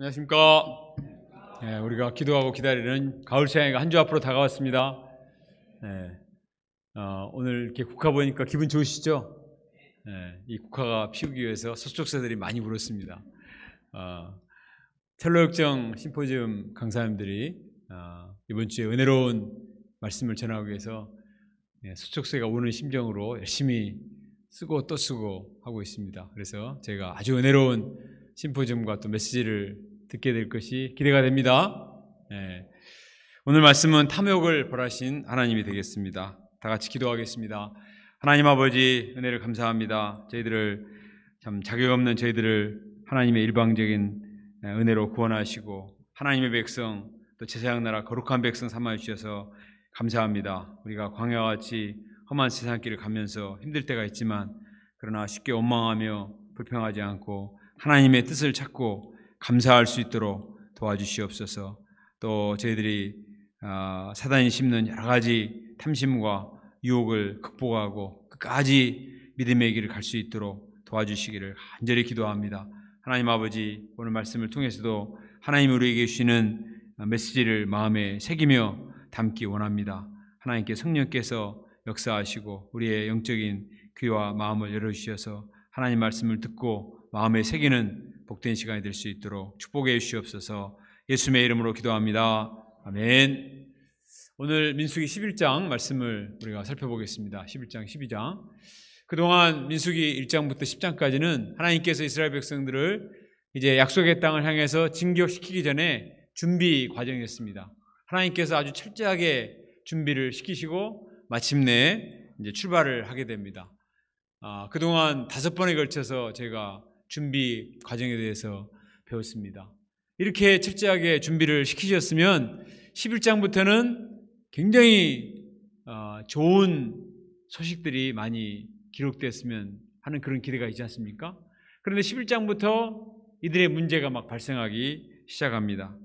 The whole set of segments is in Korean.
안녕하십니까. 네, 우리가 기도하고 기다리는 가을 찬양가 한 주 앞으로 다가왔습니다. 네, 어, 오늘 이렇게 국화 보니까 기분 좋으시죠? 네, 이 국화가 피우기 위해서 서쪽사들이 많이 울었습니다. 어, 텔로역정 심포지엄 강사님들이 어, 이번 주에 은혜로운 말씀을 전하기 위해서 네, 예, 서쪽사가 오는 심정으로 열심히 쓰고 또 쓰고 하고 있습니다. 그래서 제가 아주 은혜로운 심포지엄과 또 메시지를 듣게 될 것이 기대가 됩니다. 예. 오늘 말씀은 탐욕을 벌하신 하나님이 되겠습니다. 다 같이 기도하겠습니다. 하나님 아버지 은혜를 감사합니다. 저희들을 참 자격 없는 저희들을 하나님의 일방적인 예, 은혜로 구원하시고 하나님의 백성 또 제사장 나라 거룩한 백성 삼아 주셔서 감사합니다. 우리가 광야 같이 험한 세상길을 가면서 힘들 때가 있지만 그러나 쉽게 원망하며 불평하지 않고 하나님의 뜻을 찾고 감사할 수 있도록 도와주시옵소서. 또 저희들이 어, 사단이 심는 여러 가지 탐심과 유혹을 극복하고 끝까지 믿음의 길을 갈 수 있도록 도와주시기를 간절히 기도합니다. 하나님 아버지 오늘 말씀을 통해서도 하나님 우리에게 주시는 메시지를 마음에 새기며 담기 원합니다. 하나님께 성령께서 역사하시고 우리의 영적인 귀와 마음을 열어주셔서 하나님 말씀을 듣고 마음에 새기는 복된 시간이 될 수 있도록 축복해 주시옵소서 예수의 이름으로 기도합니다. 아멘. 오늘 민수기 11장 말씀을 우리가 살펴보겠습니다. 11장, 12장. 그동안 민수기 1장부터 10장까지는 하나님께서 이스라엘 백성들을 이제 약속의 땅을 향해서 진격시키기 전에 준비 과정이었습니다. 하나님께서 아주 철저하게 준비를 시키시고 마침내 이제 출발을 하게 됩니다. 아, 그동안 다섯 번에 걸쳐서 제가 준비 과정에 대해서 배웠습니다. 이렇게 철저하게 준비를 시키셨으면 11장부터는 굉장히 어, 좋은 소식들이 많이 기록됐으면 하는 그런 기대가 있지 않습니까? 그런데 11장부터 이들의 문제가 막 발생하기 시작합니다.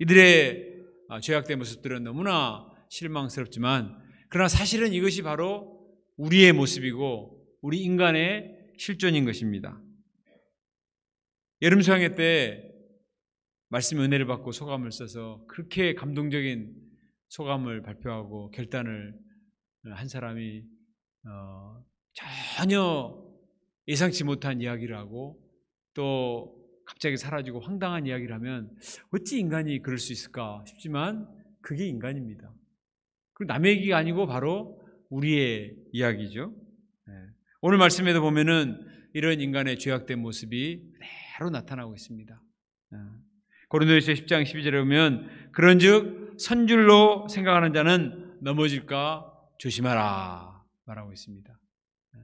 이들의 어, 죄악된 모습들은 너무나 실망스럽지만 그러나 사실은 이것이 바로 우리의 모습이고 우리 인간의 실존인 것입니다. 여름 수양회 때 말씀 은혜를 받고 소감을 써서 그렇게 감동적인 소감을 발표하고 결단을 어, 한 사람이 어, 전혀 예상치 못한 이야기를 하고 또 갑자기 사라지고 황당한 이야기를 하면 어찌 인간이 그럴 수 있을까 싶지만 그게 인간입니다. 그 남의 얘기가 아니고 바로 우리의 이야기죠. 예. 오늘 말씀에도 보면은 이런 인간의 죄악된 모습이 바로 나타나고 있습니다. 예. 고린도에서 10장 12절에 보면 그런즉 선줄로 생각하는 자는 넘어질까 조심하라 말하고 있습니다. 예.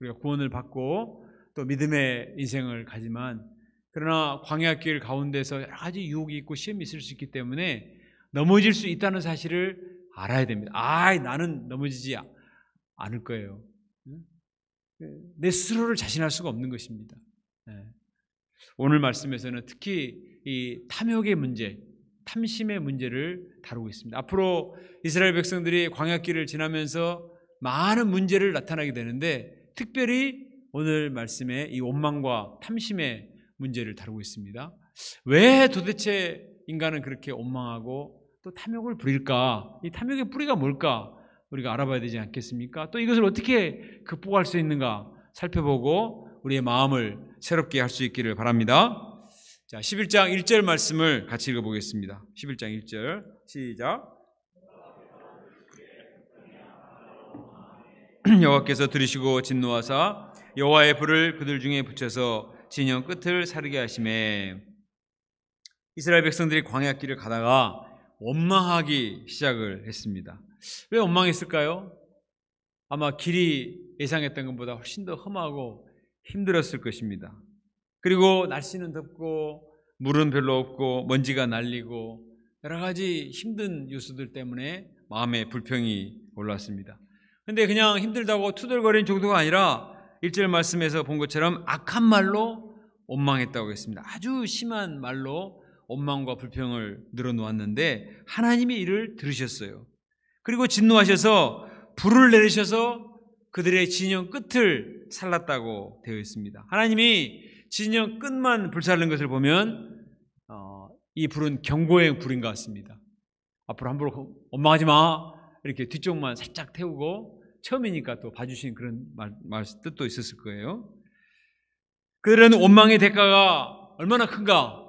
우리가 구원을 받고 또 믿음의 인생을 가지만 그러나 광야길 가운데서 여러 가지 유혹이 있고 시험이 있을 수 있기 때문에 넘어질 수 있다는 사실을 알아야 됩니다. 아, 나는 넘어지지 않을 거예요. 예? 내 스스로를 자신할 수가 없는 것입니다. 오늘 말씀에서는 특히 이 탐욕의 문제, 탐심의 문제를 다루고 있습니다. 앞으로 이스라엘 백성들이 광야길을 지나면서 많은 문제를 나타나게 되는데 특별히 오늘 말씀에 이 원망과 탐심의 문제를 다루고 있습니다. 왜 도대체 인간은 그렇게 원망하고 또 탐욕을 부릴까? 이 탐욕의 뿌리가 뭘까? 우리가 알아봐야 되지 않겠습니까? 또 이것을 어떻게 극복할 수 있는가 살펴보고 우리의 마음을 새롭게 할 수 있기를 바랍니다. 자, 11장 1절 말씀을 같이 읽어보겠습니다. 11장 1절 시작. 여호와께서 들으시고 진노하사 여호와의 불을 그들 중에 붙여서 진영 끝을 사르게 하심에 이스라엘 백성들이 광야 길을 가다가 원망하기 시작을 했습니다. 왜 원망했을까요? 아마 길이 예상했던 것보다 훨씬 더 험하고 힘들었을 것입니다. 그리고 날씨는 덥고 물은 별로 없고 먼지가 날리고 여러 가지 힘든 뉴스들 때문에 마음에 불평이 올랐습니다. 근데 그냥 힘들다고 투덜거리는 정도가 아니라 일절 말씀에서 본 것처럼 악한 말로 원망했다고 했습니다. 아주 심한 말로 원망과 불평을 늘어놓았는데 하나님이 이를 들으셨어요. 그리고 진노하셔서 불을 내리셔서 그들의 진영 끝을 살랐다고 되어 있습니다. 하나님이 진영 끝만 불살른 것을 보면 어, 이 불은 경고의 불인 것 같습니다. 앞으로 함부로 원망하지 마 이렇게 뒤쪽만 살짝 태우고 처음이니까 또 봐주신 그런 말, 말 뜻도 있었을 거예요. 그들은 원망의 대가가 얼마나 큰가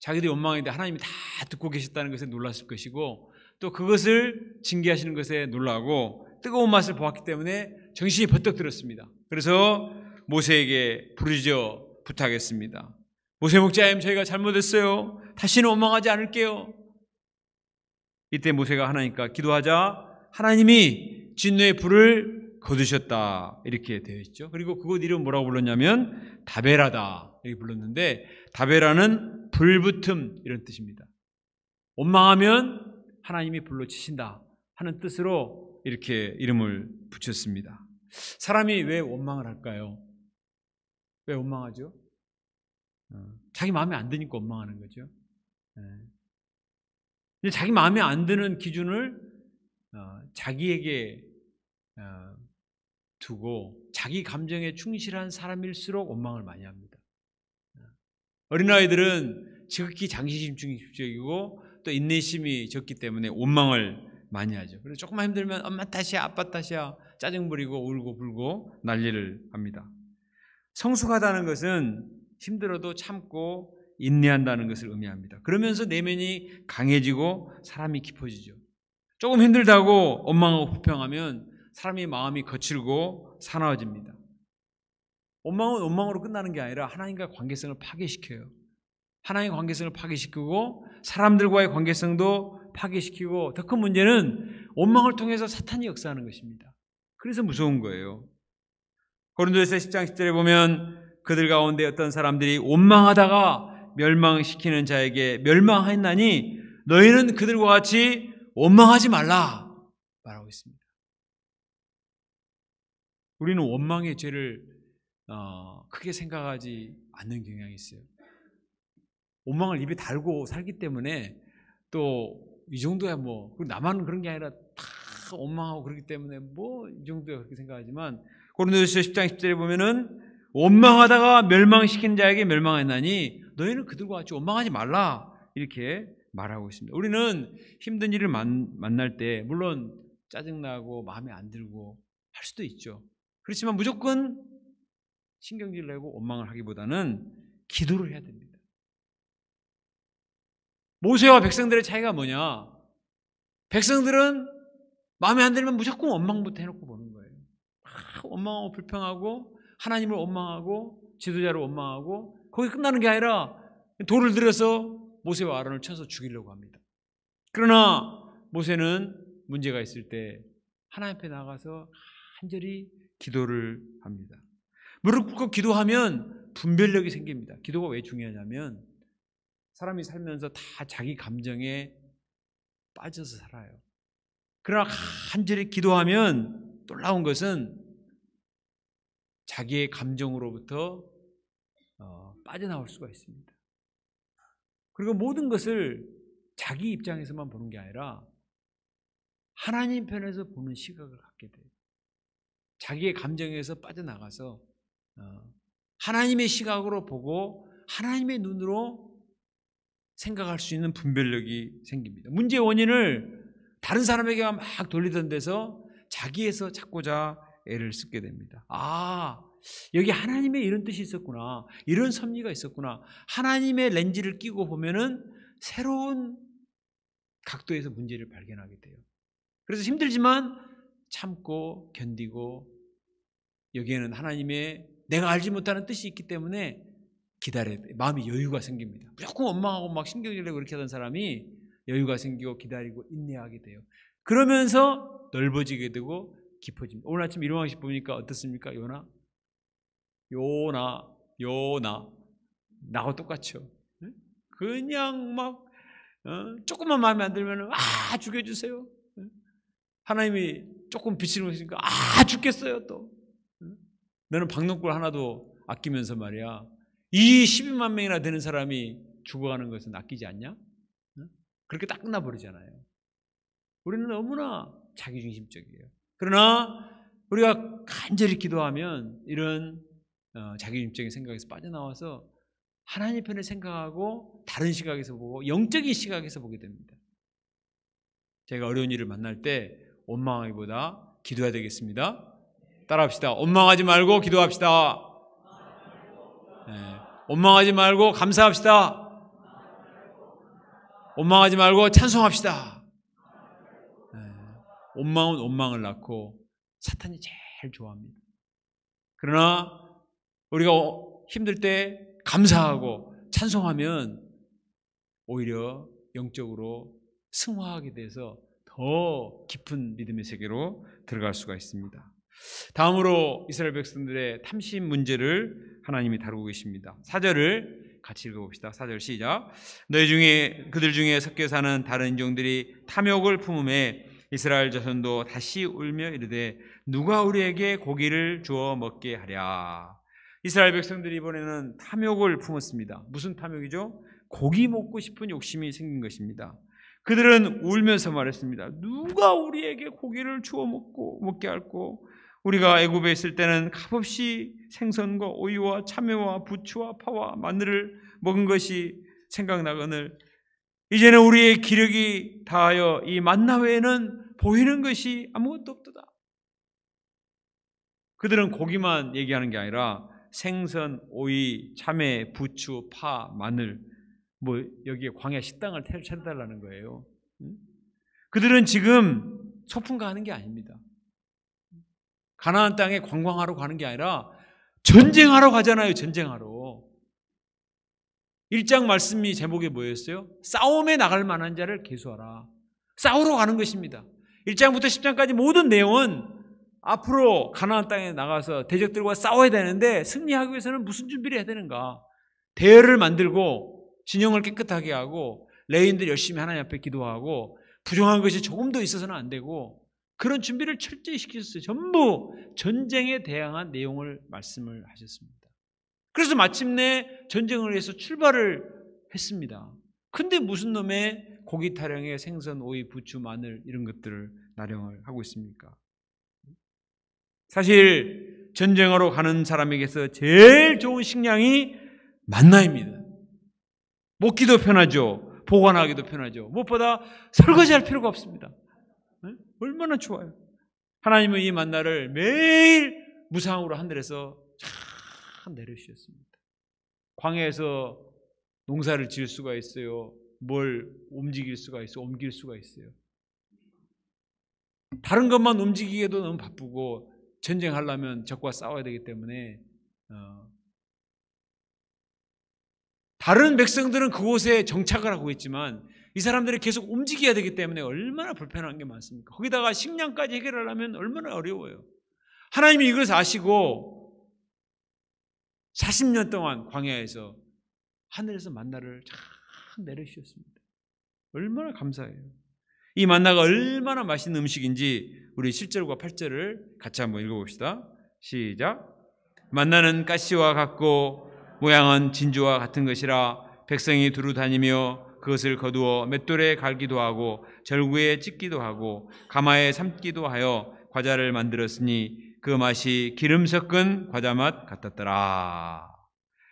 자기들이 원망인데 하나님이 다 듣고 계셨다는 것에 놀랐을 것이고 또 그것을 징계하시는 것에 놀라고 뜨거운 맛을 보았기 때문에 정신이 번뜩 들었습니다. 그래서 모세에게 부르짖어 부탁했습니다. 모세 목자님 저희가 잘못했어요. 다시는 원망하지 않을게요. 이때 모세가 하나님과 기도하자 하나님이 진노의 불을 거두셨다 이렇게 되어 있죠. 그리고 그곳 이름 뭐라고 불렀냐면 다베라다 이렇게 불렀는데 다베라는 불붙음 이런 뜻입니다. 원망하면 하나님이 불로 치신다 하는 뜻으로 이렇게 이름을 붙였습니다. 사람이 왜 원망을 할까요? 왜 원망하죠? 어, 자기 마음에 안 드니까 원망하는 거죠. 예. 근데 자기 마음에 안 드는 기준을 어, 자기에게 어, 두고 자기 감정에 충실한 사람일수록 원망을 많이 합니다. 예. 어린아이들은 지극히 장시심중이 적이고또 인내심이 적기 때문에 원망을 많이 하죠. 그래서 조금만 힘들면 엄마 탓이야, 아빠 탓이야 짜증 부리고 울고 불고 난리를 합니다. 성숙하다는 것은 힘들어도 참고 인내한다는 것을 의미합니다. 그러면서 내면이 강해지고 사람이 깊어지죠. 조금 힘들다고 원망하고 불평하면 사람이 마음이 거칠고 사나워집니다. 원망은 원망으로 끝나는 게 아니라 하나님과 관계성을 파괴시켜요. 하나님의 관계성을 파괴시키고 사람들과의 관계성도 파괴시키고 더 큰 문제는 원망을 통해서 사탄이 역사하는 것입니다. 그래서 무서운 거예요. 고린도에서 10장 10절에 보면 그들 가운데 어떤 사람들이 원망하다가 멸망시키는 자에게 멸망했나니 너희는 그들과 같이 원망하지 말라 말하고 있습니다. 우리는 원망의 죄를 어, 크게 생각하지 않는 경향이 있어요. 원망을 입에 달고 살기 때문에 또이 정도야 뭐 나만 그런 게 아니라 다 원망하고 그러기 때문에 뭐 이 정도야 그렇게 생각하지만 고린도서 10장 10절에 보면은 원망하다가 멸망시킨 자에게 멸망했나니 너희는 그들과 같이 원망하지 말라 이렇게 말하고 있습니다. 우리는 힘든 일을 만, 만날 때 물론 짜증나고 마음에 안 들고 할 수도 있죠. 그렇지만 무조건 신경질 내고 원망을 하기보다는 기도를 해야 됩니다. 모세와 백성들의 차이가 뭐냐? 백성들은 마음에 안 들면 무조건 원망부터 해놓고 보는 거예요. 막 원망하고 불평하고 하나님을 원망하고 지도자를 원망하고 거기 끝나는 게 아니라 돌을 들여서 모세와 아론을 쳐서 죽이려고 합니다. 그러나 모세는 문제가 있을 때 하나님 앞에 나가서 간절히 기도를 합니다. 무릎 꿇고 기도하면 분별력이 생깁니다. 기도가 왜 중요하냐면 사람이 살면서 다 자기 감정에 빠져서 살아요. 그러나 간절히 기도하면 놀라운 것은 자기의 감정으로부터 어, 빠져나올 수가 있습니다. 그리고 모든 것을 자기 입장에서만 보는 게 아니라 하나님 편에서 보는 시각을 갖게 돼요. 자기의 감정에서 빠져나가서 어, 하나님의 시각으로 보고 하나님의 눈으로 생각할 수 있는 분별력이 생깁니다. 문제의 원인을 다른 사람에게 막 돌리던 데서 자기에서 찾고자 애를 쓰게 됩니다. 아, 여기 하나님의 이런 뜻이 있었구나. 이런 섭리가 있었구나. 하나님의 렌즈를 끼고 보면은 새로운 각도에서 문제를 발견하게 돼요. 그래서 힘들지만 참고 견디고 여기에는 하나님의 내가 알지 못하는 뜻이 있기 때문에 기다려야 돼. 마음이 여유가 생깁니다. 무조건 원망하고 막 신경질내고 그렇게 하던 사람이 여유가 생기고 기다리고 인내하게 돼요. 그러면서 넓어지게 되고 깊어집니다. 오늘 아침 일어나시 보니까 어떻습니까? 요나? 요나, 요나. 나하고 똑같죠. 그냥 막, 어, 조금만 마음에 안 들면, 아, 죽여주세요. 하나님이 조금 비치는 것이니까, 아, 죽겠어요, 또. 나는 박농골 하나도 아끼면서 말이야. 이 12만 명이나 되는 사람이 죽어가는 것은 아끼지 않냐? 그렇게 딱 끝나버리잖아요. 우리는 너무나 자기중심적이에요. 그러나 우리가 간절히 기도하면 이런 어, 자기중심적인 생각에서 빠져나와서 하나님 편을 생각하고 다른 시각에서 보고 영적인 시각에서 보게 됩니다. 제가 어려운 일을 만날 때 원망하기보다 기도해야 되겠습니다. 따라합시다. 원망하지 말고 기도합시다. 예. 원망하지 말고 감사합시다. 원망하지 말고 찬송합시다. 예. 원망은 원망을 낳고 사탄이 제일 좋아합니다. 그러나 우리가 어, 힘들 때 감사하고 찬송하면 오히려 영적으로 승화하게 돼서 더 깊은 믿음의 세계로 들어갈 수가 있습니다. 다음으로 이스라엘 백성들의 탐심 문제를 하나님이 다루고 계십니다. 사절을 같이 읽어봅시다. 사절 시작. 너희 중에 그들 중에 섞여 사는 다른 인 종들이 탐욕을 품음에 이스라엘 자손도 다시 울며 이르되 누가 우리에게 고기를 주어 먹게 하랴. 이스라엘 백성들이 이번에는 탐욕을 품었습니다. 무슨 탐욕이죠? 고기 먹고 싶은 욕심이 생긴 것입니다. 그들은 울면서 말했습니다. 누가 우리에게 고기를 주워 먹고 먹게 할고 우리가 애굽에 있을 때는 값없이 생선과 오이와 참외와 부추와 파와 마늘을 먹은 것이 생각나거늘 이제는 우리의 기력이 다하여 이 만나 외에는 보이는 것이 아무것도 없도다. 그들은 고기만 얘기하는 게 아니라 생선, 오이, 참외, 부추, 파, 마늘 뭐 여기에 광야 식당을 차려달라는 거예요. 그들은 지금 소풍 가는 게 아닙니다. 가나안 땅에 관광하러 가는 게 아니라 전쟁하러 가잖아요. 전쟁하러. 1장 말씀이 제목에 뭐였어요? 싸움에 나갈 만한 자를 개수하라. 싸우러 가는 것입니다. 1장부터 10장까지 모든 내용은 앞으로 가나안 땅에 나가서 대적들과 싸워야 되는데 승리하기 위해서는 무슨 준비를 해야 되는가? 대열을 만들고 진영을 깨끗하게 하고 레인들 열심히 하나님 앞에 기도하고 부정한 것이 조금도 있어서는 안 되고 그런 준비를 철저히 시켰어요. 전부 전쟁에 대항한 내용을 말씀을 하셨습니다. 그래서 마침내 전쟁을 위해서 출발을 했습니다. 근데 무슨 놈의 고기 타령에 생선, 오이, 부추, 마늘 이런 것들을 나령을 하고 있습니까? 사실 전쟁하러 가는 사람에게서 제일 좋은 식량이 만나입니다. 먹기도 편하죠. 보관하기도 편하죠. 무엇보다 설거지할 필요가 없습니다. 얼마나 좋아요. 하나님은 이 만나를 매일 무상으로 하늘에서 참 내려주셨습니다. 광야에서 농사를 지을 수가 있어요. 뭘 움직일 수가 있어요. 옮길 수가 있어요. 다른 것만 움직이기에도 너무 바쁘고 전쟁하려면 적과 싸워야 되기 때문에 어 다른 백성들은 그곳에 정착을 하고 있지만 이 사람들이 계속 움직여야 되기 때문에 얼마나 불편한 게 많습니까? 거기다가 식량까지 해결하려면 얼마나 어려워요. 하나님이 이것을 아시고 40년 동안 광야에서 하늘에서 만나를 참 내려주셨습니다. 얼마나 감사해요. 이 만나가 얼마나 맛있는 음식인지 우리 7절과 8절을 같이 한번 읽어봅시다. 시작. 만나는 가시와 같고 모양은 진주와 같은 것이라 백성이 두루 다니며 그것을 거두어 맷돌에 갈기도 하고 절구에 찍기도 하고 가마에 삶기도 하여 과자를 만들었으니 그 맛이 기름 섞은 과자 맛 같았더라.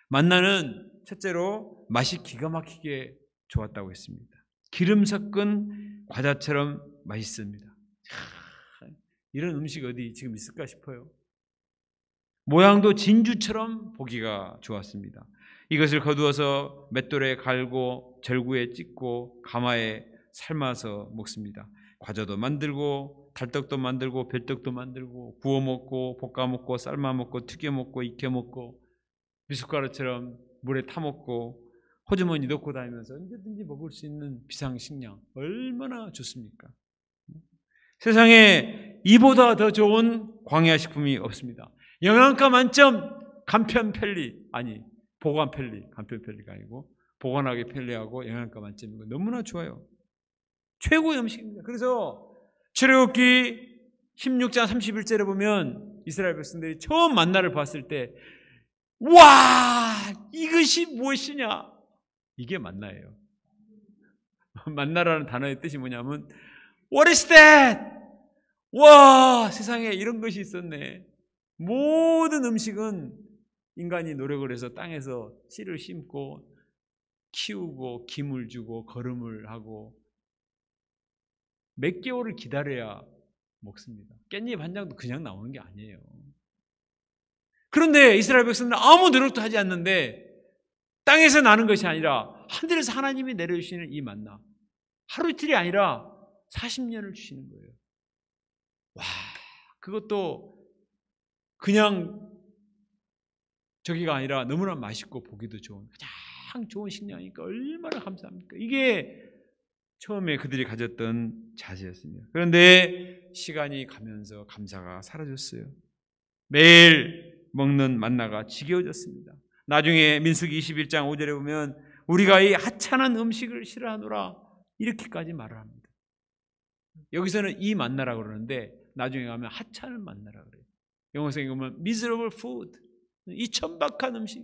만나는 첫째로 맛이 기가 막히게 좋았다고 했습니다. 기름 섞은 과자처럼 맛있습니다. 이런 음식 어디 지금 있을까 싶어요. 모양도 진주처럼 보기가 좋았습니다. 이것을 거두어서 맷돌에 갈고 절구에 찢고 가마에 삶아서 먹습니다. 과자도 만들고 달떡도 만들고 별떡도 만들고 구워 먹고 볶아 먹고 삶아 먹고 튀겨 먹고 익혀 먹고 미숫가루처럼 물에 타 먹고 호주머니 넣고 다니면서 언제든지 먹을 수 있는 비상식량 얼마나 좋습니까? 세상에 이보다 더 좋은 광야 식품이 없습니다. 영양가 만점 간편편리 아니 보관 편리, 간편 편리가 아니고 보관하기 편리하고 영양가 만점이고 너무나 좋아요. 최고의 음식입니다. 그래서 출애굽기 16장 31절에 보면 이스라엘 백성들이 처음 만나를 봤을 때 와! 이것이 무엇이냐? 이게 만나예요. 만나라는 단어의 뜻이 뭐냐면 What is that? 와! 세상에 이런 것이 있었네. 모든 음식은 인간이 노력을 해서 땅에서 씨를 심고 키우고 김을 주고 걸음을 하고 몇 개월을 기다려야 먹습니다. 깻잎 한 장도 그냥 나오는 게 아니에요. 그런데 이스라엘 백성은 들 아무 노력도 하지 않는데 땅에서 나는 것이 아니라 하늘에서 하나님이 내려주시는 이 만나 하루 이틀이 아니라 40년을 주시는 거예요. 와, 그것도 그냥 저기가 아니라 너무나 맛있고 보기도 좋은 가장 좋은 식량이니까 얼마나 감사합니까? 이게 처음에 그들이 가졌던 자세였습니다. 그런데 시간이 가면서 감사가 사라졌어요. 매일 먹는 만나가 지겨워졌습니다. 나중에 민숙이 21장 5절에 보면 우리가 이 하찮은 음식을 싫어하노라 이렇게까지 말을 합니다. 여기서는 이 만나라 그러는데 나중에 가면 하찮은 만나라 그래요. 영어 성경에 보면 miserable food 이 천박한 음식,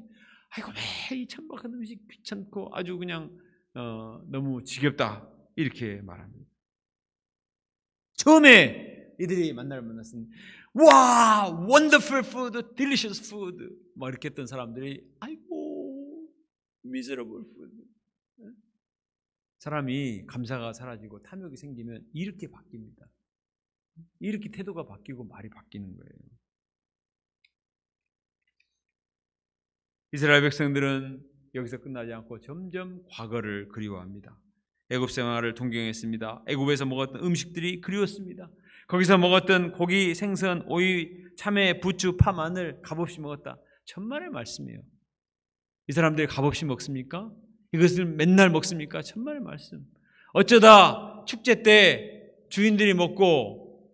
아이고 매일 이 천박한 음식 귀찮고 아주 그냥 어, 너무 지겹다 이렇게 말합니다. 처음에 이들이 만나 만났을 와 wonderful food, delicious food 막 뭐 이렇게 했던 사람들이 아이고 miserable food 예? 사람이 감사가 사라지고 탐욕이 생기면 이렇게 바뀝니다. 이렇게 태도가 바뀌고 말이 바뀌는 거예요. 이스라엘 백성들은 여기서 끝나지 않고 점점 과거를 그리워합니다. 애굽 생활을 동경했습니다. 애굽에서 먹었던 음식들이 그리웠습니다. 거기서 먹었던 고기, 생선, 오이, 참외, 부추, 파, 마늘 값없이 먹었다. 천만의 말씀이에요. 이 사람들이 값없이 먹습니까? 이것을 맨날 먹습니까? 천만의 말씀. 어쩌다 축제 때 주인들이 먹고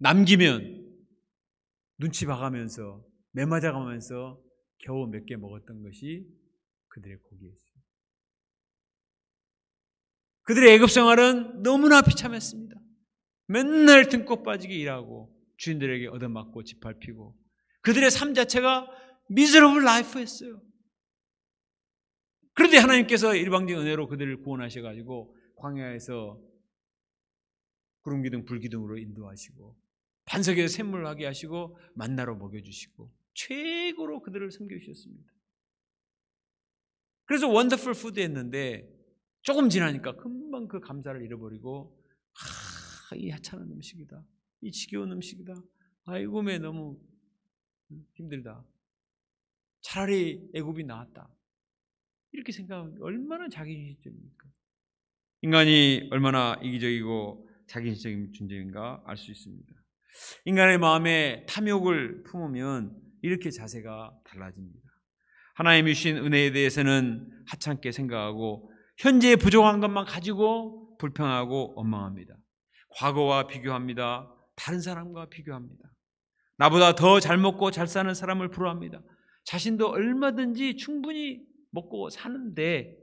남기면 눈치 봐가면서 매맞아가면서 겨우 몇 개 먹었던 것이 그들의 고기였습니다. 그들의 애굽 생활은 너무나 비참했습니다. 맨날 등꽃 빠지게 일하고 주인들에게 얻어맞고 짓밟히고 그들의 삶 자체가 미즈러블 라이프였어요. 그런데 하나님께서 일방적인 은혜로 그들을 구원하셔 가지고 광야에서 구름 기둥 불 기둥으로 인도하시고 반석에서 샘물 하게 하시고 만나러 먹여 주시고 최고로 그들을 섬겨주셨습니다. 그래서 원더풀 푸드 했는데 조금 지나니까 금방 그 감사를 잃어버리고 아, 이 하찮은 음식이다. 이 지겨운 음식이다. 아이고 매 너무 힘들다. 차라리 애굽이 나았다. 이렇게 생각하면 얼마나 자기중심적입니까? 인간이 얼마나 이기적이고 자기중심적인 존재인가 알 수 있습니다. 인간의 마음에 탐욕을 품으면 이렇게 자세가 달라집니다. 하나님 주신 은혜에 대해서는 하찮게 생각하고 현재의 부족한 것만 가지고 불평하고 원망합니다. 과거와 비교합니다. 다른 사람과 비교합니다. 나보다 더 잘 먹고 잘 사는 사람을 부러합니다. 자신도 얼마든지 충분히 먹고 사는데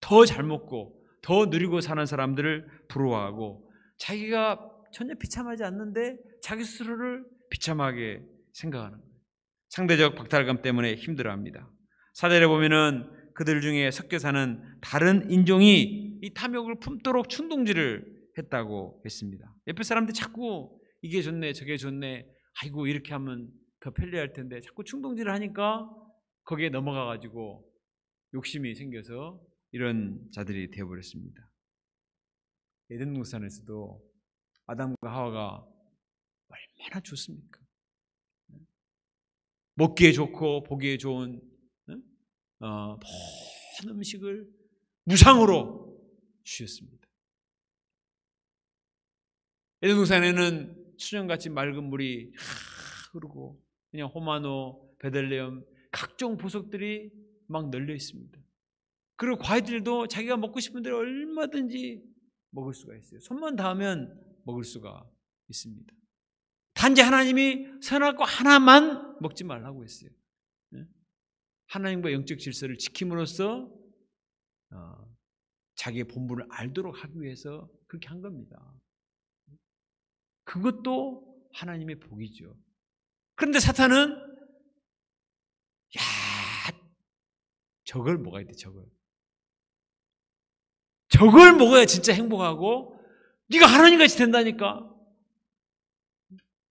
더 잘 먹고 더 누리고 사는 사람들을 부러워하고 자기가 전혀 비참하지 않는데 자기 스스로를 비참하게 생각하는 거예요. 상대적 박탈감 때문에 힘들어합니다. 사절를 보면은 그들 중에 섞여 사는 다른 인종이 이 탐욕을 품도록 충동질을 했다고 했습니다. 옆에 사람들 자꾸 이게 좋네 저게 좋네 아이고 이렇게 하면 더 편리할 텐데 자꾸 충동질을 하니까 거기에 넘어가 가지고 욕심이 생겨서 이런 자들이 되어버렸습니다. 에덴 동산에서도 아담과 하와가 얼마나 좋습니까? 먹기에 좋고 보기에 좋은 어, 모 음식을 무상으로 주셨습니다. 에덴 동산에는 수정같이 맑은 물이 흐르고 그냥 호마노, 베들레헴 각종 보석들이 막 널려 있습니다. 그리고 과일들도 자기가 먹고 싶은 대로 얼마든지 먹을 수가 있어요. 손만 닿으면 먹을 수가 있습니다. 단지 하나님이 선할 거 하나만 먹지 말라고 했어요. 예? 하나님과 영적 질서를 지킴으로써 어, 자기의 본분을 알도록 하기 위해서 그렇게 한 겁니다. 그것도 하나님의 복이죠. 그런데 사탄은 야 저걸 먹어야 돼 저걸 저걸 먹어야 진짜 행복하고 네가 하나님 같이 된다니까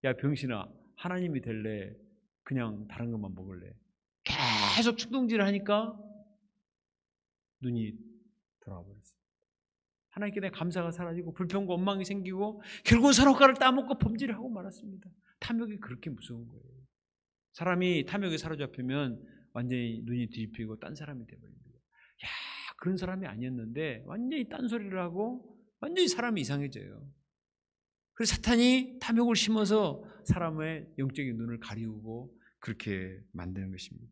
야 병신아 하나님이 될래 그냥 다른 것만 먹을래 계속 축동질을 하니까 눈이 돌아와 버렸어요 하나님께 내 감사가 사라지고 불평과 원망이 생기고 결국은 서로가를 따먹고 범죄를 하고 말았습니다. 탐욕이 그렇게 무서운 거예요. 사람이 탐욕에 사로잡히면 완전히 눈이 뒤집히고 딴 사람이 돼버립니다. 야 그런 사람이 아니었는데 완전히 딴 소리를 하고 완전히 사람이 이상해져요. 그래서 사탄이 탐욕을 심어서 사람의 영적인 눈을 가리우고 그렇게 만드는 것입니다.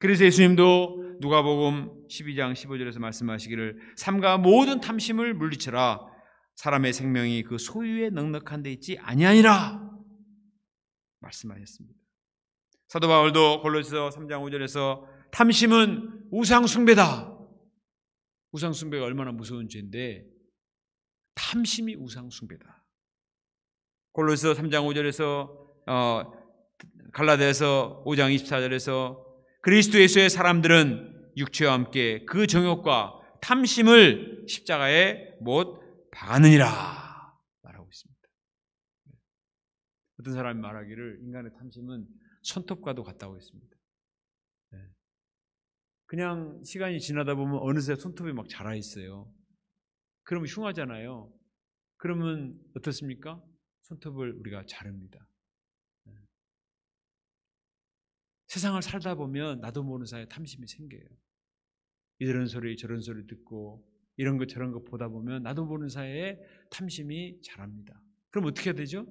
그래서 예수님도 누가복음 12장 15절에서 말씀하시기를 삼가 모든 탐심을 물리쳐라 사람의 생명이 그 소유에 넉넉한 데 있지 아니하니라 말씀하셨습니다. 사도 바울도 골로새서 3장 5절에서 탐심은 우상 숭배다. 우상 숭배가 얼마나 무서운 죄인데 탐심이 우상숭배다. 골로새서 3장 5절에서 어, 갈라디아서 5장 24절에서 그리스도 예수의 사람들은 육체와 함께 그 정욕과 탐심을 십자가에 못박느니라 말하고 있습니다. 네. 어떤 사람이 말하기를 인간의 탐심은 손톱과도 같다고 했습니다. 네. 그냥 시간이 지나다 보면 어느새 손톱이 막 자라 있어요. 그러면 흉하잖아요. 그러면 어떻습니까? 손톱을 우리가 자릅니다. 네. 세상을 살다 보면 나도 모르는 사이에 탐심이 생겨요. 이런 소리 저런 소리 듣고 이런 것 저런 것 보다 보면 나도 모르는 사이에 탐심이 자랍니다. 그럼 어떻게 해야 되죠?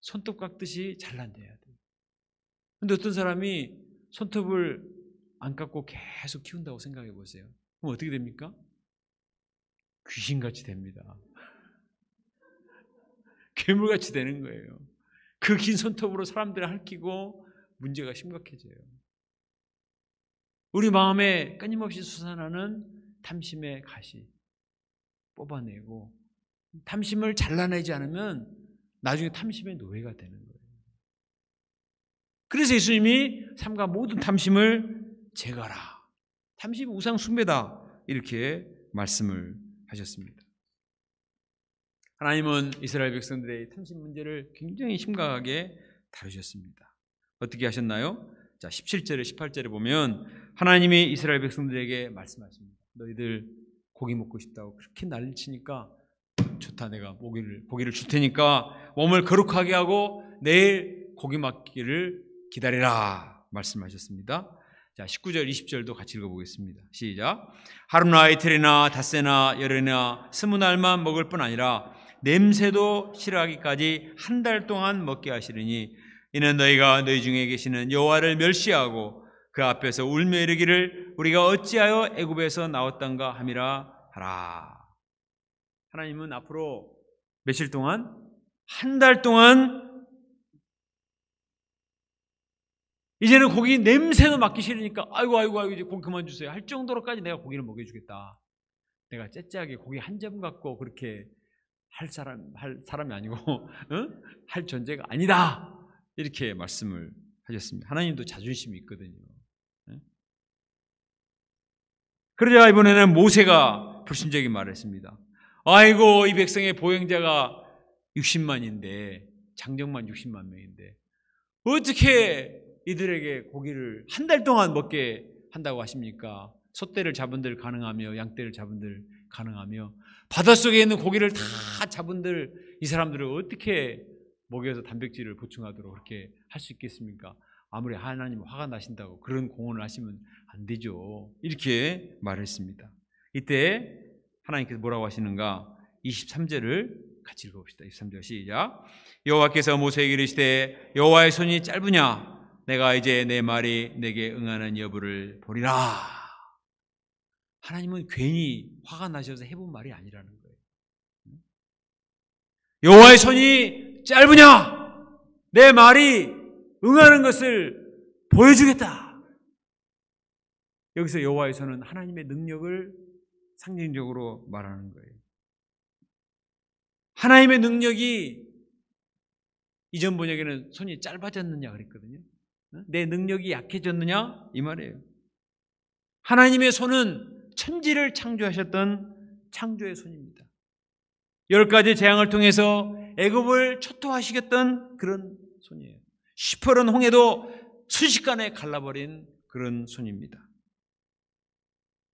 손톱 깎듯이 잘라내야 돼요. 근데 어떤 사람이 손톱을 안 깎고 계속 키운다고 생각해 보세요. 그럼 어떻게 됩니까? 귀신같이 됩니다. 괴물같이 되는 거예요. 그 긴 손톱으로 사람들을 할히고 문제가 심각해져요. 우리 마음에 끊임없이 수산하는 탐심의 가시 뽑아내고 탐심을 잘라내지 않으면 나중에 탐심의 노예가 되는 거예요. 그래서 예수님이 삶과 모든 탐심을 제거라. 하 탐심 우상 숭배다. 이렇게 말씀을 하셨습니다. 하나님은 이스라엘 백성들의 탐심 문제를 굉장히 심각하게 다루셨습니다. 어떻게 하셨나요? 자, 17절에 18절에 보면 하나님이 이스라엘 백성들에게 말씀하십니다. 너희들 고기 먹고 싶다고 그렇게 난리치니까 좋다 내가 고기를 고기를 줄 테니까 몸을 거룩하게 하고 내일 고기 맞기를 기다리라 말씀하셨습니다. 자, 19절, 20절도 같이 읽어보겠습니다. 시작. 하루나 이틀이나 닷새나 열흘이나 스무 날만 먹을 뿐 아니라 냄새도 싫어하기까지 한 달 동안 먹게 하시리니 이는 너희가 너희 중에 계시는 여호와를 멸시하고 그 앞에서 울며 이르기를 우리가 어찌하여 애굽에서 나왔던가 함이라 하라. 하나님은 앞으로 며칠 동안 한 달 동안 이제는 고기 냄새도 맡기 싫으니까 아이고 아이고 아이고 이제 고기 그만 주세요 할 정도로까지 내가 고기를 먹여주겠다. 내가 째째하게 고기 한 점 갖고 그렇게 할 사람 할 사람이 아니고 응? 할 존재가 아니다 이렇게 말씀을 하셨습니다. 하나님도 자존심이 있거든요. 그러자 이번에는 모세가 불신적인 말을 했습니다. 아이고 이 백성의 보행자가 60만인데 장정만 60만 명인데 어떻게 이들에게 고기를 한 달 동안 먹게 한다고 하십니까? 소떼를 잡은 들 가능하며 양떼를 잡은 들 가능하며 바닷속에 있는 고기를 다 잡은 들이 사람들을 어떻게 먹여서 단백질을 보충하도록 그렇게 할 수 있겠습니까? 아무리 하나님 화가 나신다고 그런 공헌을 하시면 안 되죠. 이렇게 말했습니다. 이때 하나님께서 뭐라고 하시는가? 23절을 같이 읽어봅시다. 23절 시작. 여호와께서 모세에게 이르시되 여호와의 손이 짧으냐 내가 이제 내 말이 내게 응하는 여부를 보리라. 하나님은 괜히 화가 나셔서 해본 말이 아니라는 거예요. 여호와의 손이 짧으냐? 내 말이 응하는 것을 보여주겠다. 여기서 여호와의 손은 하나님의 능력을 상징적으로 말하는 거예요. 하나님의 능력이 이전 번역에는 손이 짧아졌느냐 그랬거든요. 내 능력이 약해졌느냐? 이 말이에요. 하나님의 손은 천지를 창조하셨던 창조의 손입니다. 열 가지 재앙을 통해서 애굽을 초토하시겠던 그런 손이에요. 시퍼런 홍해도 순식간에 갈라버린 그런 손입니다.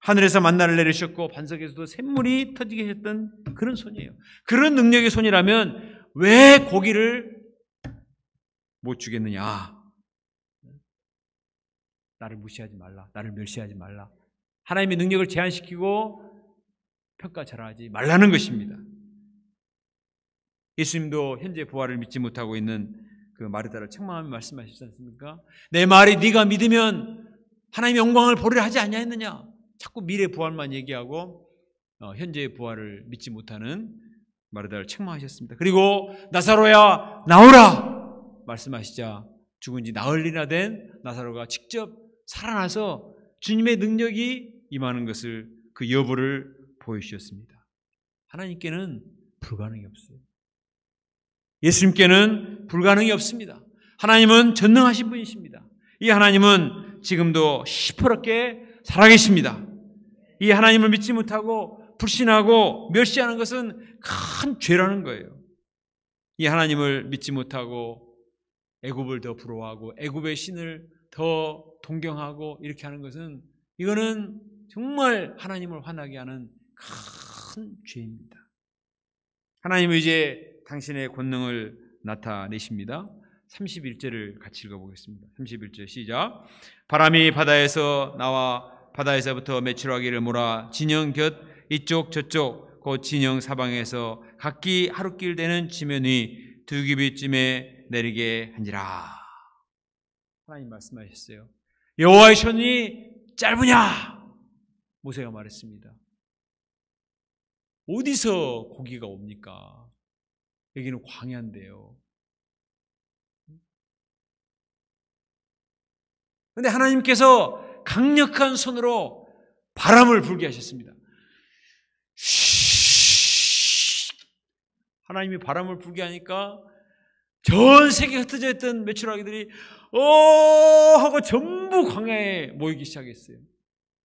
하늘에서 만나를 내리셨고 반석에서도 샘물이 터지게 했던 그런 손이에요. 그런 능력의 손이라면 왜 고기를 못 주겠느냐? 나를 무시하지 말라. 나를 멸시하지 말라. 하나님의 능력을 제한시키고 평가 잘하지 말라는 것입니다. 예수님도 현재 부활을 믿지 못하고 있는 그 마르다를 책망하며 말씀하시지 않습니까? 내 말이 네가 믿으면 하나님의 영광을 보리라 하지 않냐 했느냐 자꾸 미래 부활만 얘기하고 어, 현재의 부활을 믿지 못하는 마르다를 책망하셨습니다. 그리고 나사로야 나오라 말씀하시자 죽은 지 나흘이나 된 나사로가 직접 살아나서 주님의 능력이 임하는 것을 그 여부를 보여주셨습니다. 하나님께는 불가능이 없어요. 예수님께는 불가능이 없습니다. 하나님은 전능하신 분이십니다. 이 하나님은 지금도 시퍼렇게 살아계십니다. 이 하나님을 믿지 못하고 불신하고 멸시하는 것은 큰 죄라는 거예요. 이 하나님을 믿지 못하고 애굽을 더 부러워하고 애굽의 신을 더 동경하고 이렇게 하는 것은 이거는 정말 하나님을 화나게 하는 큰 죄입니다. 하나님은 이제 당신의 권능을 나타내십니다. 31절을 같이 읽어보겠습니다. 31절 시작. 바람이 바다에서 나와 바다에서부터 매출하기를 몰아 진영 곁 이쪽 저쪽 곧 진영 사방에서 각기 하룻길 되는 지면이 두 기비쯤에 내리게 한지라. 하나님 말씀하셨어요. 여호와의 손이 짧으냐? 모세가 말했습니다. 어디서 고기가 옵니까? 여기는 광야인데요. 근데 하나님께서 강력한 손으로 바람을 불게 하셨습니다. 하나님이 바람을 불게 하니까 전 세계 흩어져 있던 메추라기들이 어 하고 전부 광야에 모이기 시작했어요.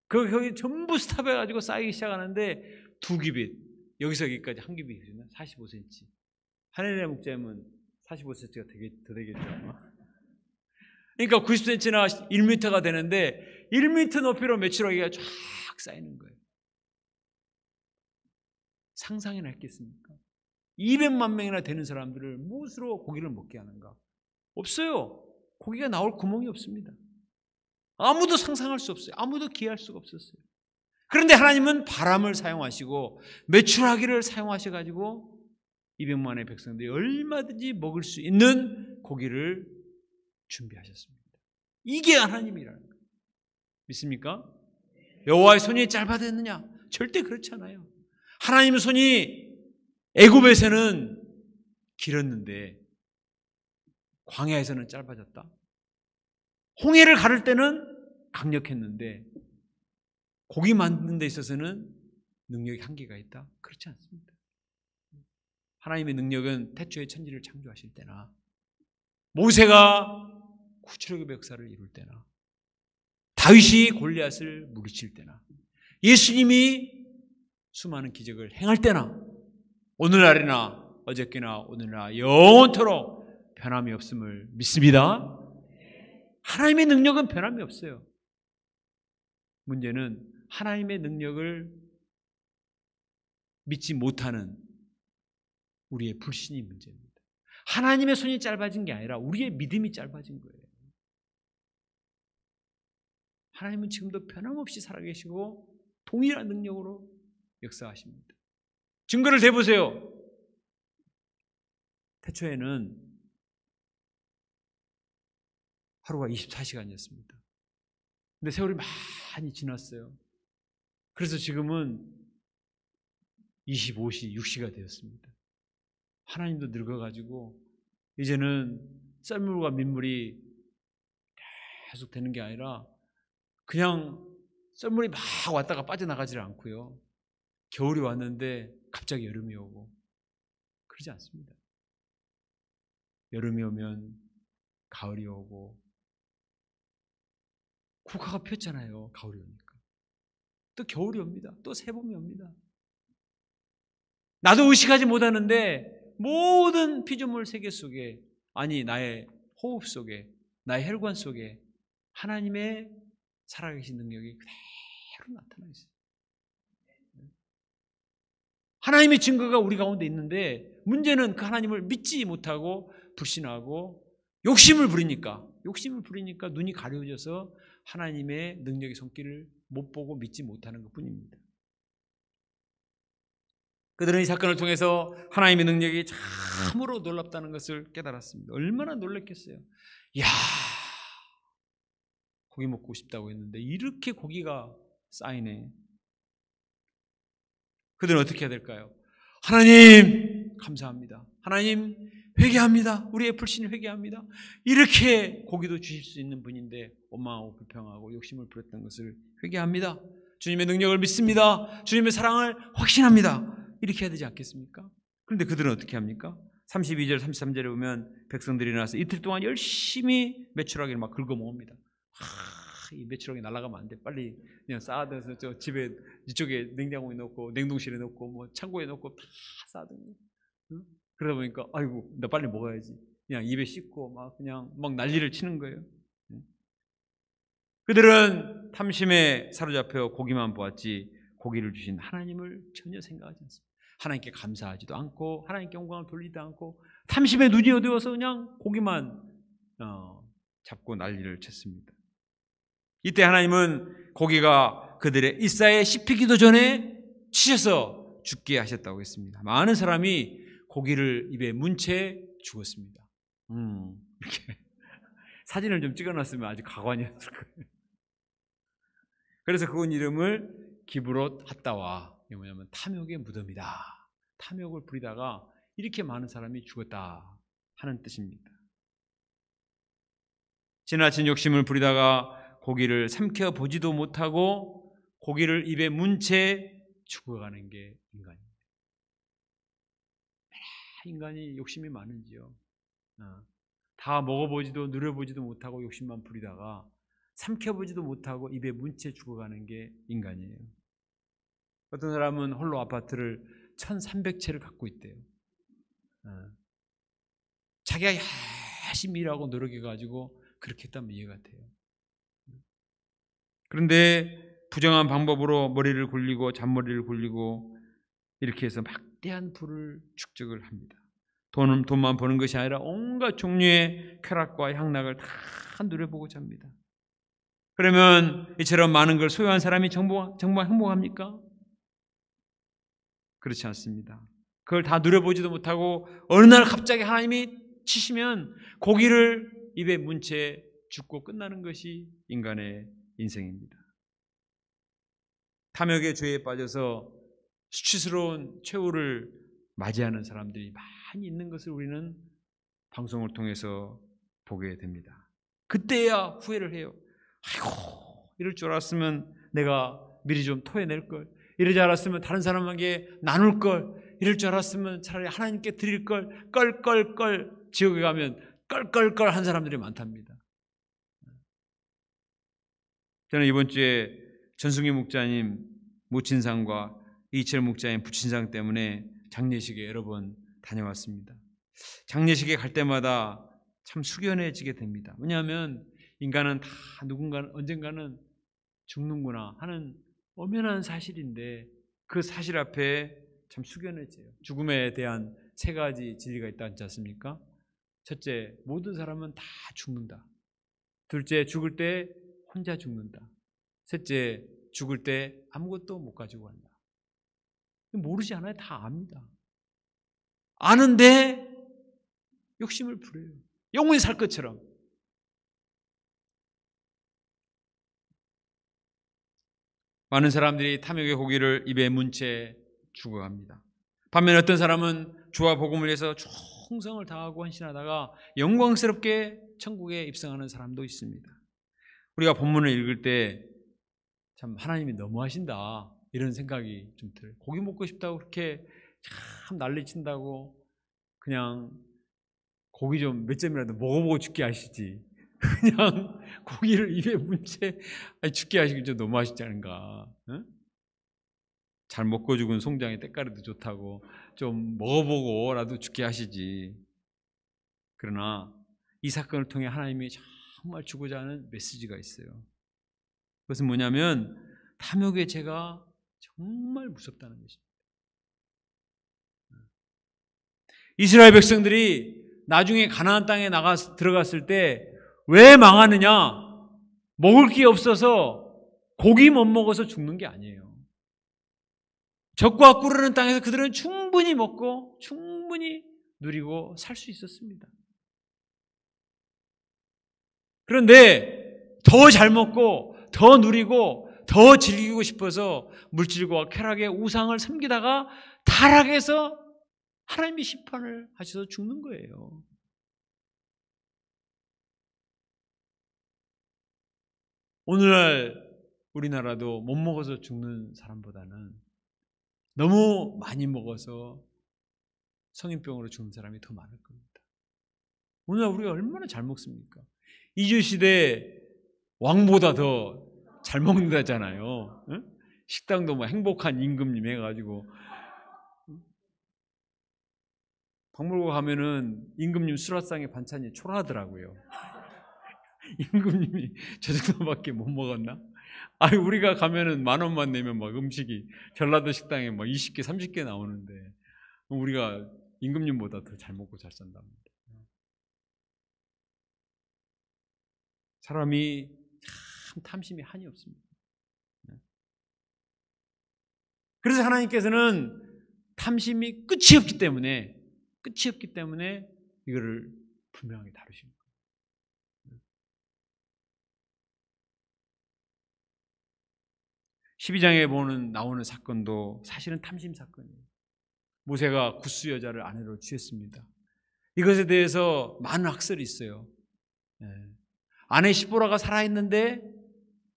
그 거기 전부 스탑해가지고 쌓이기 시작하는데 두 기빗 여기서 여기까지 한 기빗이나 45cm 하늘의 목재면 45cm가 되게 더 되겠죠 아마. 그러니까 90cm나 1m가 되는데 1m 높이로 메추라기가 쫙 쌓이는 거예요. 상상이나 했겠습니까? 200만 명이나 되는 사람들을 무엇으로 고기를 먹게 하는가? 없어요. 고기가 나올 구멍이 없습니다. 아무도 상상할 수 없어요. 아무도 기할 수가 없었어요. 그런데 하나님은 바람을 사용하시고 매출하기를 사용하셔 가지고 200만의 백성들이 얼마든지 먹을 수 있는 고기를 준비하셨습니다. 이게 하나님이라는 거예요. 믿습니까? 여호와의 손이 짧아졌느냐? 절대 그렇지 않아요. 하나님의 손이 애굽에서는 길었는데 광야에서는 짧아졌다. 홍해를 가를 때는 강력했는데 고기 만드는 데 있어서는 능력이 한계가 있다. 그렇지 않습니다. 하나님의 능력은 태초에 천지를 창조하실 때나 모세가 구출의 역사를 이룰 때나 다윗이 골리앗을 무리칠 때나 예수님이 수많은 기적을 행할 때나 오늘날이나 어저께나 오늘날 영원토록 변함이 없음을 믿습니다. 하나님의 능력은 변함이 없어요. 문제는 하나님의 능력을 믿지 못하는 우리의 불신이 문제입니다. 하나님의 손이 짧아진 게 아니라 우리의 믿음이 짧아진 거예요. 하나님은 지금도 변함없이 살아계시고 동일한 능력으로 역사하십니다. 증거를 대보세요. 태초에는 하루가 24시간이었습니다. 근데 세월이 많이 지났어요. 그래서 지금은 25시, 6시가 되었습니다. 하나님도 늙어가지고 이제는 썰물과 민물이 계속 되는 게 아니라 그냥 썰물이 막 왔다가 빠져나가질 않고요. 겨울이 왔는데 갑자기 여름이 오고 그러지 않습니다. 여름이 오면 가을이 오고 국화가 폈잖아요. 가을이 오니까. 또 겨울이 옵니다. 또 새봄이 옵니다. 나도 의식하지 못하는데 모든 피조물 세계 속에 아니 나의 호흡 속에 나의 혈관 속에 하나님의 살아계신 능력이 그대로 나타나 있어요. 하나님의 증거가 우리 가운데 있는데 문제는 그 하나님을 믿지 못하고 불신하고 욕심을 부리니까 욕심을 부리니까 눈이 가려져서 하나님의 능력의 손길을 못 보고 믿지 못하는 것뿐입니다. 그들은 이 사건을 통해서 하나님의 능력이 참으로 놀랍다는 것을 깨달았습니다. 얼마나 놀랐겠어요. 야 고기 먹고 싶다고 했는데 이렇게 고기가 쌓이네. 그들은 어떻게 해야 될까요? 하나님 감사합니다. 하나님 회개합니다. 우리의 불신 을 회개합니다. 이렇게 고기도 주실 수 있는 분인데 원망하고 불평하고 욕심을 부렸던 것을 회개합니다. 주님의 능력을 믿습니다. 주님의 사랑을 확신합니다. 이렇게 해야 되지 않겠습니까? 그런데 그들은 어떻게 합니까? 32절, 33절에 보면 백성들이 나와서 이틀 동안 열심히 매출하기를 막 긁어모읍니다. 이 매출액이 날아가면 안 돼. 빨리 그냥 쌓아둬서 저 집에 이쪽에 냉장고에 넣고 냉동실에 넣고 뭐 창고에 넣고 다 쌓아두는. 응? 그러다 보니까 아이고 나 빨리 먹어야지. 그냥 입에 씻고 막 그냥 막 난리를 치는 거예요. 그들은 탐심에 사로잡혀 고기만 보았지 고기를 주신 하나님을 전혀 생각하지 않습니다. 하나님께 감사하지도 않고 하나님께 영광을 돌리지도 않고 탐심에 눈이 어두워서 그냥 고기만 어, 잡고 난리를 쳤습니다. 이때 하나님은 고기가 그들의 이사에 씹히기도 전에 치셔서 죽게 하셨다고 했습니다. 많은 사람이 고기를 입에 문채 죽었습니다. 음, 이렇게 사진을 좀 찍어놨으면 아주 가관이었을 거예요. 그래서 그건 이름을 기브롯 핫다와 이게 뭐냐면 탐욕의 무덤이다. 탐욕을 부리다가 이렇게 많은 사람이 죽었다 하는 뜻입니다. 지나친 욕심을 부리다가 고기를 삼켜 보지도 못하고 고기를 입에 문채 죽어가는 게 인간입니다. 아, 인간이 욕심이 많은지요. 어. 다 먹어보지도 누려보지도 못하고 욕심만 부리다가 삼켜보지도 못하고 입에 문채 죽어가는 게 인간이에요. 어떤 사람은 홀로 아파트를 1,300채를 갖고 있대요. 어. 자기가 열심히 일하고 노력해가지고 그렇게 했다면 이해가 돼요. 그런데 부정한 방법으로 머리를 굴리고 잔머리를 굴리고 이렇게 해서 막대한 부를 축적을 합니다. 돈은 돈만 버는 것이 아니라 온갖 종류의 쾌락과 향락을 다 누려보고자 합니다. 그러면 이처럼 많은 걸 소유한 사람이 정보, 정말 행복합니까? 그렇지 않습니다. 그걸 다 누려보지도 못하고 어느 날 갑자기 하나님이 치시면 고기를 입에 문채 죽고 끝나는 것이 인간의 인생입니다. 탐욕의 죄에 빠져서 수치스러운 최후를 맞이하는 사람들이 많이 있는 것을 우리는 방송을 통해서 보게 됩니다. 그때야 후회를 해요. 아이고, 이럴 줄 알았으면 내가 미리 좀 토해낼 걸. 이럴줄알았으면 다른 사람에게 나눌 걸. 이럴 줄 알았으면 차라리 하나님께 드릴 걸. 껄껄껄 지옥에 가면 껄껄껄 한 사람들이 많답니다. 저는 이번 주에 전승희 목자님 모친상과 이철 목자님 부친상 때문에 장례식에 여러 번 다녀왔습니다. 장례식에 갈 때마다 참 숙연해지게 됩니다. 왜냐하면 인간은 다 누군가 는 언젠가는 죽는구나 하는 엄연한 사실인데 그 사실 앞에 참 숙연해져요. 죽음에 대한 세 가지 진리가 있다 않지 않습니까? 첫째, 모든 사람은 다 죽는다. 둘째, 죽을 때 혼자 죽는다. 셋째, 죽을 때 아무것도 못 가지고 간다. 모르지 않아요? 다 압니다. 아는데 욕심을 부려요. 영원히 살 것처럼. 많은 사람들이 탐욕의 고기를 입에 문 채 죽어갑니다. 반면 어떤 사람은 주와 복음을 위해서 충성을 다하고 헌신하다가 영광스럽게 천국에 입성하는 사람도 있습니다. 우리가 본문을 읽을 때 참 하나님이 너무하신다 이런 생각이 좀 들어요. 고기 먹고 싶다고 그렇게 참 난리친다고 그냥 고기 좀 몇 점이라도 먹어보고 죽게 하시지 그냥 고기를 입에 문채 죽게 하시기 좀 너무하시지 않은가? 응? 잘 먹고 죽은 송장의 때깔이도 좋다고 좀 먹어보고라도 죽게 하시지. 그러나 이 사건을 통해 하나님이 정말 주고자 하는 메시지가 있어요. 그것은 뭐냐면 탐욕의 죄가 정말 무섭다는 것입니다. 음. 이스라엘 백성들이 나중에 가나안 땅에 나가 들어갔을 때 왜 망하느냐? 먹을 게 없어서 고기 못 먹어서 죽는 게 아니에요. 적과 꾸르는 땅에서 그들은 충분히 먹고 충분히 누리고 살 수 있었습니다. 그런데 더 잘 먹고 더 누리고 더 즐기고 싶어서 물질과 쾌락의 우상을 섬기다가 타락해서 하나님이 심판을 하셔서 죽는 거예요. 오늘날 우리나라도 못 먹어서 죽는 사람보다는 너무 많이 먹어서 성인병으로 죽는 사람이 더 많을 겁니다. 오늘 날 우리가 얼마나 잘 먹습니까? 이주 시대 왕보다 더 잘 먹는다잖아요. 식당도 뭐 행복한 임금님 해가지고 박물관 가면은 임금님 수라상의 반찬이 초라하더라고요. 임금님이 저 정도밖에 못 먹었나? 아니 우리가 가면은 만 원만 내면 막 음식이 전라도 식당에 막 20개, 30개 나오는데 우리가 임금님보다 더 잘 먹고 잘 산답니다. 사람이 참 탐심이 한이 없습니다. 네. 그래서 하나님께서는 탐심이 끝이 없기 때문에 끝이 없기 때문에 이거를 분명하게 다루시는 거 12장에 보는 나오는 사건도 사실은 탐심 사건이에요. 모세가 구스 여자를 아내로 취했습니다. 이것에 대해서 많은 학설이 있어요. 예. 아내 시보라가 살아있는데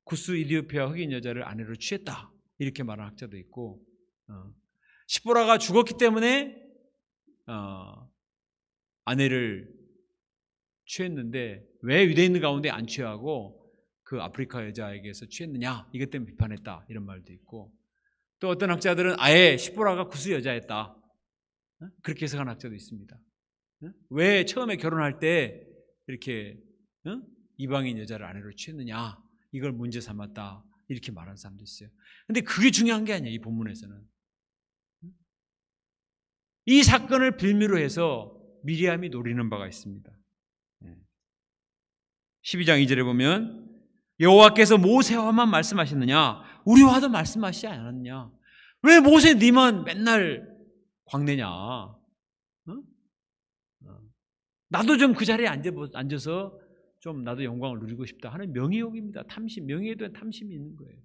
구스 이디오피아 흑인 여자를 아내로 취했다. 이렇게 말한 학자도 있고 어. 시보라가 죽었기 때문에 어, 아내를 취했는데 왜 유대인 가운데 안 취하고 그 아프리카 여자에게서 취했느냐 이것 때문에 비판했다 이런 말도 있고 또 어떤 학자들은 아예 시보라가 구스 여자였다 어? 그렇게 해석한 학자도 있습니다. 어? 왜 처음에 결혼할 때 이렇게 어? 이방인 여자를 아내로 취했느냐 이걸 문제 삼았다 이렇게 말하는 사람도 있어요. 근데 그게 중요한 게 아니에요. 이 본문에서는 이 사건을 빌미로 해서 미리암이 노리는 바가 있습니다. 12장 예. 2절에 보면 여호와께서 모세와만 말씀하셨느냐 우리와도 말씀하시지 않았느냐 왜 모세 니만 맨날 광내냐 어. 나도 좀 그 자리에 앉아서 좀 나도 영광을 누리고 싶다 하는 명예욕입니다. 탐심, 명예에 대한 탐심이 있는 거예요.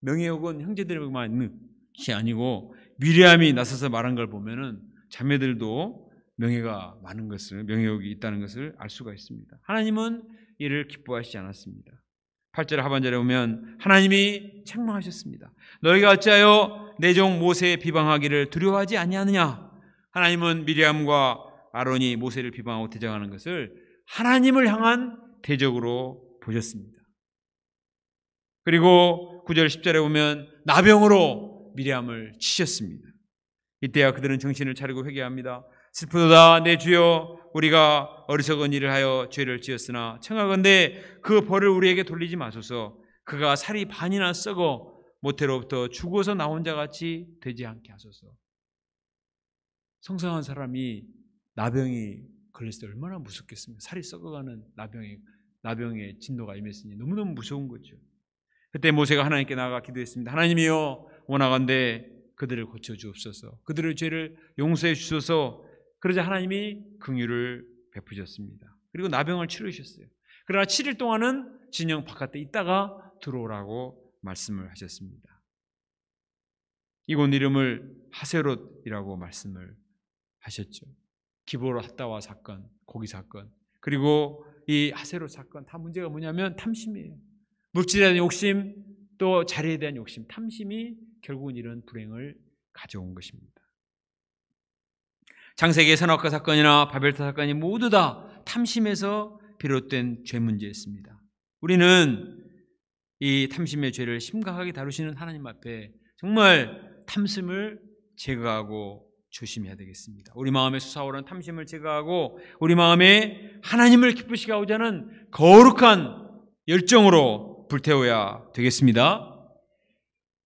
명예욕은 형제들에게만 있는 게 아니고 미리암이 나서서 말한 걸 보면은 자매들도 명예가 많은 것을 명예욕이 있다는 것을 알 수가 있습니다. 하나님은 이를 기뻐하시지 않았습니다. 8절 하반절에 보면 하나님이 책망하셨습니다. 너희가 어찌하여 내 종 모세의 비방하기를 두려워하지 아니하느냐? 하나님은 미리암과 아론이 모세를 비방하고 대적하는 것을 하나님을 향한 대적으로 보셨습니다. 그리고 9절 10절에 보면 나병으로 미리암을 치셨습니다. 이때야 그들은 정신을 차리고 회개합니다. 슬프도다 내 주여 우리가 어리석은 일을 하여 죄를 지었으나 청하건대 그 벌을 우리에게 돌리지 마소서 그가 살이 반이나 썩어 모태로부터 죽어서 나온 자같이 되지 않게 하소서. 성상한 사람이 나병이 걸렸을 때 얼마나 무섭겠습니까? 살이 썩어가는 나병이 나병의 진도가 임했으니 너무너무 무서운 거죠. 그때 모세가 하나님께 나가 기도했습니다. 하나님이여 원하건대 그들을 고쳐 주옵소서. 그들의 죄를 용서해 주소서. 그러자 하나님이 긍휼을 베푸셨습니다. 그리고 나병을 치르셨어요 그러나 7일 동안은 진영 바깥에 있다가 들어오라고 말씀을 하셨습니다. 이곳 이름을 하세롯이라고 말씀을 하셨죠. 기보로 핫다와 사건, 고기 사건, 그리고 이 하세로 사건 다 문제가 뭐냐면 탐심이에요. 물질에 대한 욕심, 또 자리에 대한 욕심, 탐심이 결국은 이런 불행을 가져온 것입니다. 장세계 선악과 사건이나 바벨타 사건이 모두 다 탐심에서 비롯된 죄 문제였습니다. 우리는 이 탐심의 죄를 심각하게 다루시는 하나님 앞에 정말 탐심을 제거하고 조심해야 되겠습니다. 우리 마음의 수사오란 탐심을 제거하고 우리 마음에 하나님을 기쁘시게 하고자 하는 거룩한 열정으로 불태워야 되겠습니다.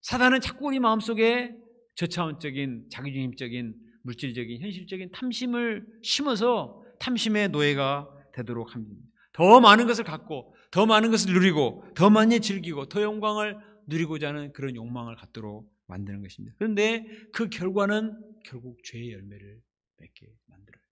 사단은 자꾸 우리 마음속에 저차원적인 자기중심적인 물질적인 현실적인 탐심을 심어서 탐심의 노예가 되도록 합니다. 더 많은 것을 갖고 더 많은 것을 누리고 더 많이 즐기고 더 영광을 누리고자 하는 그런 욕망을 갖도록 만드는 것입니다. 그런데 그 결과는 결국 죄의 열매를 맺게 만들어요.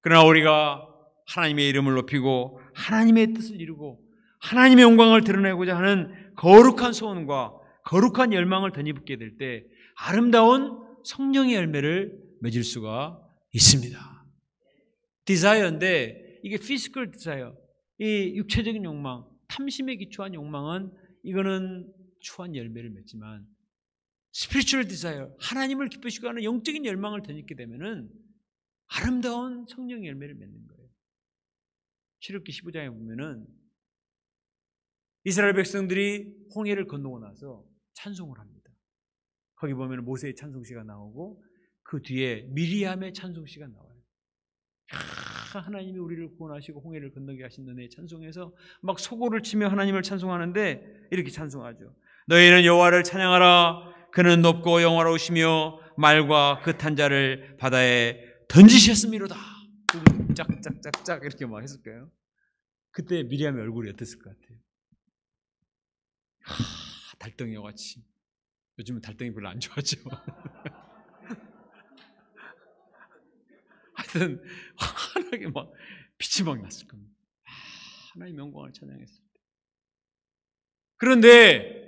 그러나 우리가 하나님의 이름을 높이고 하나님의 뜻을 이루고 하나님의 영광을 드러내고자 하는 거룩한 소원과 거룩한 열망을 덧입게 될 때 아름다운 성령의 열매를 맺을 수가 있습니다. 디자이어인데 이게 피지컬 디자이어, 이 육체적인 욕망, 탐심에 기초한 욕망은 이거는 추한 열매를 맺지만 스피리추얼 디자이어, 하나님을 기쁘시고 하는 영적인 열망을 덧입게 되면은 아름다운 성령 열매를 맺는 거예요. 출애굽기 15장에 보면은 이스라엘 백성들이 홍해를 건너고 나서 찬송을 합니다. 거기 보면 모세의 찬송시가 나오고 그 뒤에 미리암의 찬송시가 나와요. 아, 하나님이 우리를 구원하시고 홍해를 건너게 하신 너네 찬송에서 막 소고를 치며 하나님을 찬송하는데 이렇게 찬송하죠. 너희는 여호와를 찬양하라 그는 높고 영화로우시며 말과 그탄 자를 바다에 던지셨음이로다. 짝짝짝짝 이렇게 막 했을까요? 그때 미리암의 얼굴이 어땠을 것 같아요? 하, 달덩이와 같이. 요즘은 달덩이 별로 안 좋아하죠. 하여튼 환하게 막 빛이 막 났을 겁니다. 하나의명광을 찬양했을 때. 그런데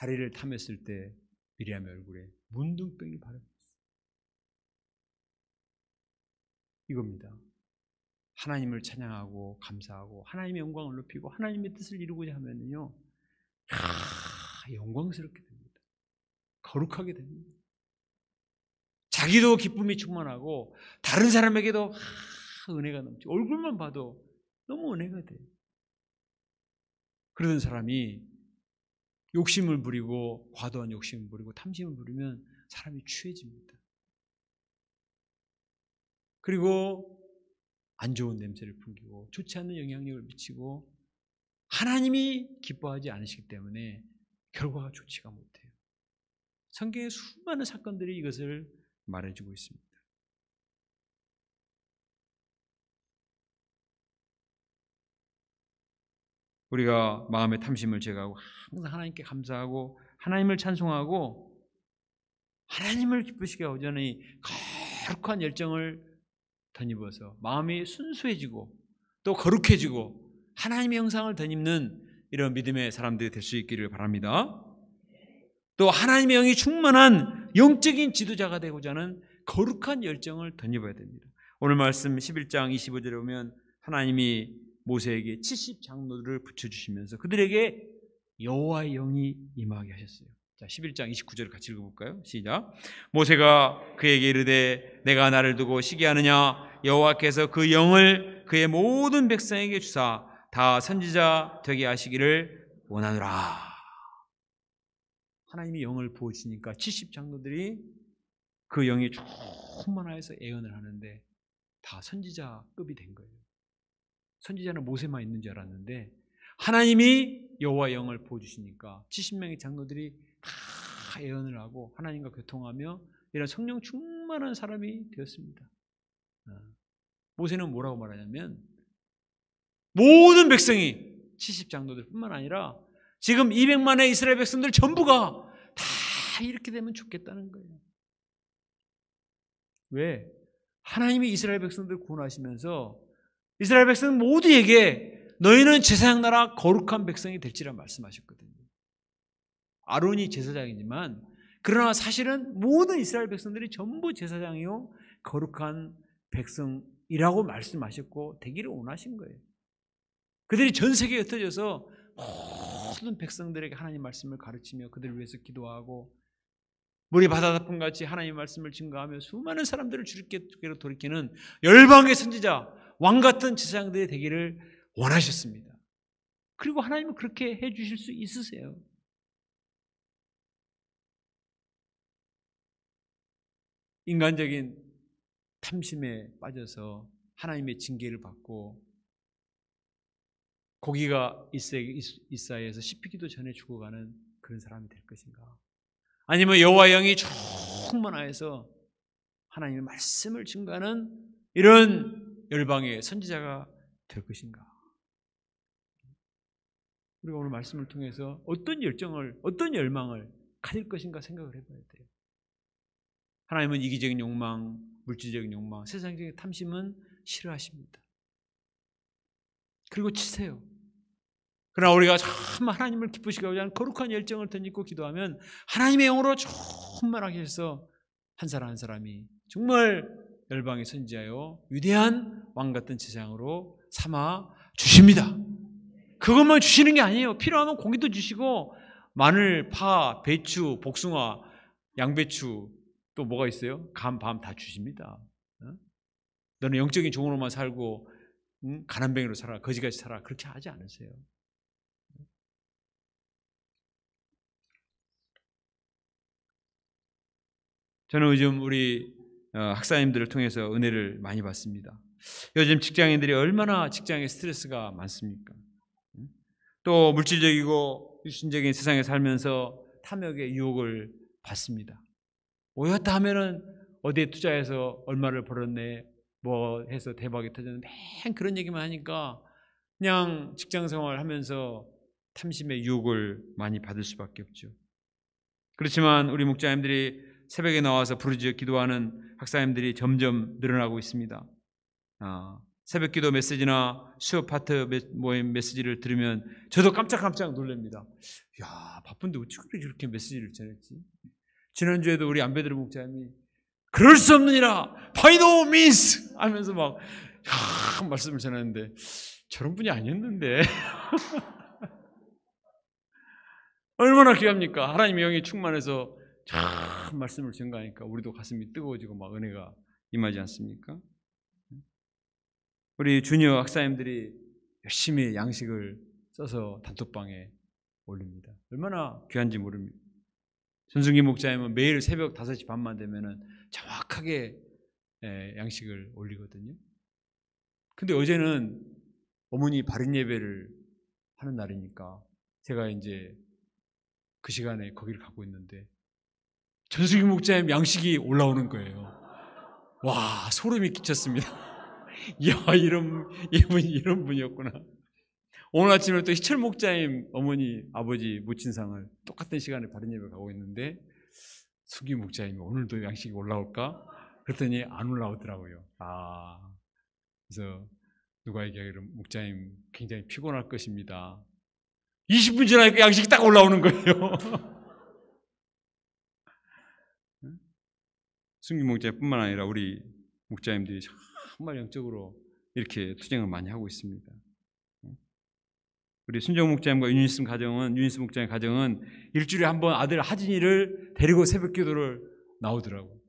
자리를 탐했을 때 미리암의 얼굴에 문둥병이 바라봤어요. 이겁니다. 하나님을 찬양하고 감사하고 하나님의 영광을 높이고 하나님의 뜻을 이루고자 하면요. 아, 영광스럽게 됩니다. 거룩하게 됩니다. 자기도 기쁨이 충만하고 다른 사람에게도 아, 은혜가 넘치 얼굴만 봐도 너무 은혜가 돼요. 그러던 사람이 욕심을 부리고 과도한 욕심을 부리고 탐심을 부리면 사람이 취해집니다. 그리고 안 좋은 냄새를 풍기고 좋지 않은 영향력을 미치고 하나님이 기뻐하지 않으시기 때문에 결과가 좋지가 못해요. 성경의 수많은 사건들이 이것을 말해주고 있습니다. 우리가 마음의 탐심을 제거하고 항상 하나님께 감사하고 하나님을 찬송하고 하나님을 기쁘시게 하자니 거룩한 열정을 덧입어서 마음이 순수해지고 또 거룩해지고 하나님의 형상을 덧입는 이런 믿음의 사람들이 될 수 있기를 바랍니다. 또 하나님의 영이 충만한 영적인 지도자가 되고자 하는 거룩한 열정을 덧입어야 됩니다. 오늘 말씀 11장 25절에 보면 하나님이 모세에게 70장로를 붙여주시면서 그들에게 여호와의 영이 임하게 하셨어요. 자, 11장 29절을 같이 읽어볼까요? 시작. 모세가 그에게 이르되 내가 나를 두고 시기하느냐 여호와께서 그 영을 그의 모든 백성에게 주사 다 선지자 되게 하시기를 원하노라. 하나님이 영을 부어 주니까 70장로들이 그 영이 충만하여서 예언을 하는데 다 선지자급이 된 거예요. 선지자는 모세만 있는 줄 알았는데 하나님이 여호와 영을 보여주시니까 70명의 장로들이 다 예언을 하고 하나님과 교통하며 이런 성령 충만한 사람이 되었습니다. 아, 모세는 뭐라고 말하냐면 모든 백성이 70장로들뿐만 아니라 지금 200만의 이스라엘 백성들 전부가 다 이렇게 되면 좋겠다는 거예요. 왜? 하나님이 이스라엘 백성들 구원하시면서 이스라엘 백성 모두에게 너희는 제사장 나라 거룩한 백성이 될지라 말씀하셨거든요. 아론이 제사장이지만 그러나 사실은 모든 이스라엘 백성들이 전부 제사장이요 거룩한 백성이라고 말씀하셨고 되기를 원하신 거예요. 그들이 전 세계에 흩어져서 모든 백성들에게 하나님 말씀을 가르치며 그들을 위해서 기도하고 물이 바다사품같이 하나님 의 말씀을 증거하며 수많은 사람들을 주님께로 돌이키는 열방의 선지자 왕같은 지상들이 되기를 원하셨습니다. 그리고 하나님은 그렇게 해주실 수 있으세요. 인간적인 탐심에 빠져서 하나님의 징계를 받고 고기가 이사에서 씹히기도 전에 죽어가는 그런 사람이 될 것인가? 아니면 여호와 영이 충만하여서 하나님의 말씀을 증거하는 이런 열방의 선지자가 될 것인가? 우리가 오늘 말씀을 통해서 어떤 열정을, 어떤 열망을 가질 것인가 생각을 해봐야 돼요. 하나님은 이기적인 욕망, 물질적인 욕망, 세상적인 탐심은 싫어하십니다. 그리고 치세요. 그러나 우리가 참 하나님을 기쁘시게 하고자 하는 거룩한 열정을 덧입고 기도하면 하나님의 영으로 충만하게 해서 한 사람 한 사람이 정말 열방의 선지자요 위대한 왕 같은 제상으로 삼아 주십니다. 그것만 주시는 게 아니에요. 필요하면 공기도 주시고 마늘, 파, 배추, 복숭아, 양배추 또 뭐가 있어요? 감, 밤 다 주십니다. 어? 너는 영적인 종으로만 살고 가난뱅이로 살아, 거지같이 살아 그렇게 하지 않으세요. 저는 요즘 우리 어, 학사님들을 통해서 은혜를 많이 받습니다. 요즘 직장인들이 얼마나 직장에 스트레스가 많습니까? 또 물질적이고 육신적인 세상에 살면서 탐욕의 유혹을 받습니다. 오였다 하면은 어디에 투자해서 얼마를 벌었네, 뭐 해서 대박이 터졌네, 맨 그런 얘기만 하니까 그냥 직장 생활 하면서 탐심의 유혹을 많이 받을 수밖에 없죠. 그렇지만 우리 목자님들이 새벽에 나와서 부르짖어 기도하는 학사님들이 점점 늘어나고 있습니다. 어, 새벽 기도 메시지나 수업 파트 모임 메시지를 들으면 저도 깜짝깜짝 놀랍니다. 야 바쁜데 어떻게 이렇게 메시지를 전했지? 지난주에도 우리 안배드로 목자님이 그럴 수 없느니라 바이노 미스 하면서 막 야, 말씀을 전했는데 저런 분이 아니었는데 얼마나 귀합니까? 하나님의 영이 충만해서 참 말씀을 전가하니까 우리도 가슴이 뜨거워지고 막 은혜가 임하지 않습니까? 우리 주녀 학사님들이 열심히 양식을 써서 단톡방에 올립니다. 얼마나 귀한지 모릅니다. 전승기 목자님은 매일 새벽 5시 반만 되면은 정확하게 예, 양식을 올리거든요. 근데 어제는 어머니 바른 예배를 하는 날이니까 제가 이제 그 시간에 거기를 가고 있는데 전수기 목자의 양식이 올라오는 거예요. 와, 소름이 끼쳤습니다. 이야, 이런, 이분이 런 분이었구나. 오늘 아침에 또 희철 목자님 어머니, 아버지, 모친상을 똑같은 시간에 바른 예배 가고 있는데, 수기 목자님 오늘도 양식이 올라올까? 그랬더니 안 올라오더라고요. 아, 그래서 누가 얘기하기로 목자님 굉장히 피곤할 것입니다. 20분 지나니까 양식이 딱 올라오는 거예요. 승기 목자뿐만 아니라 우리 목자님들이 정말 영적으로 이렇게 투쟁을 많이 하고 있습니다. 우리 순정 목자님과 유니스 가정은 윤인스 목자의 가정은 일주일에 한 번 아들 하진이를 데리고 새벽 기도를 나오더라고.